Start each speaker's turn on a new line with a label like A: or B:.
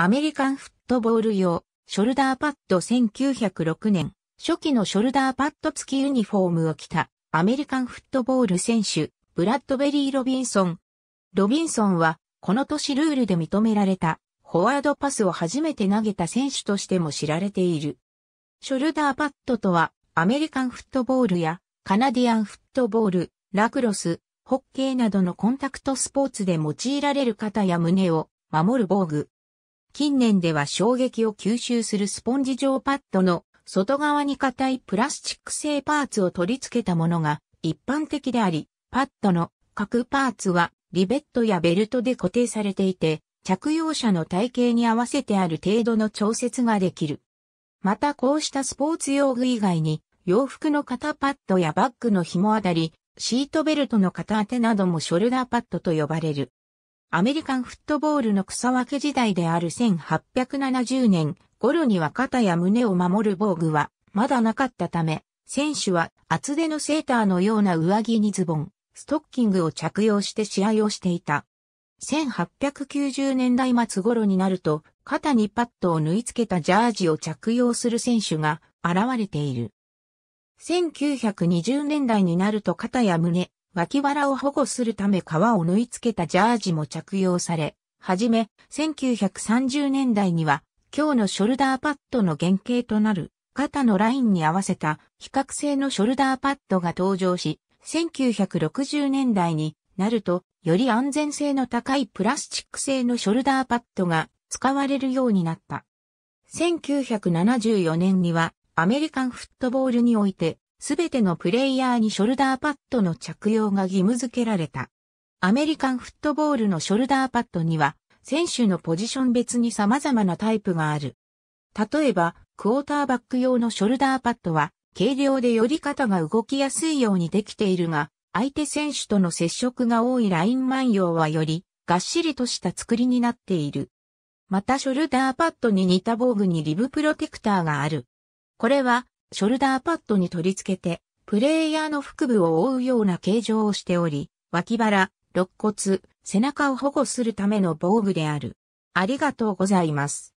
A: アメリカンフットボール用、ショルダーパッド1906年、初期のショルダーパッド付きユニフォームを着た、アメリカンフットボール選手、ブラッドベリー・ロビンソン。ロビンソンは、この年ルールで認められた、フォワードパスを初めて投げた選手としても知られている。ショルダーパッドとは、アメリカンフットボールや、カナディアンフットボール、ラクロス、ホッケーなどのコンタクトスポーツで用いられる肩や胸を守る防具、近年では衝撃を吸収するスポンジ状パッドの外側に硬いプラスチック製パーツを取り付けたものが一般的であり、パッドの各パーツはリベットやベルトで固定されていて、着用者の体型に合わせてある程度の調節ができる。またこうしたスポーツ用具以外に、洋服の肩パッドやバッグの紐あたり、シートベルトの肩当てなどもショルダーパッドと呼ばれる。アメリカンフットボールの草分け時代である1870年頃には肩や胸を守る防具はまだなかったため、選手は厚手のセーターのような上着にズボン、ストッキングを着用して試合をしていた。1890年代末頃になると、肩にパッドを縫い付けたジャージを着用する選手が現れている。1920年代になると肩や胸、脇腹を保護するため皮を縫い付けたジャージも着用され、はじめ、1930年代には、今日のショルダーパッドの原型となる、肩のラインに合わせた、比較性のショルダーパッドが登場し、1960年代になると、より安全性の高いプラスチック製のショルダーパッドが使われるようになった。1974年には、アメリカンフットボールにおいて、すべてのプレイヤーにショルダーパッドの着用が義務付けられた。アメリカンフットボールのショルダーパッドには、選手のポジション別に様々なタイプがある。例えば、クォーターバック用のショルダーパッドは、軽量で寄り方が動きやすいようにできているが、相手選手との接触が多いライン万葉用はより、がっしりとした作りになっている。またショルダーパッドに似た防具にリブプロテクターがある。これはショルダーパッドに取り付けて、プレイヤーの腹部を覆うような形状をしており、脇腹、肋骨、背中を保護するための防具である。ありがとうございます。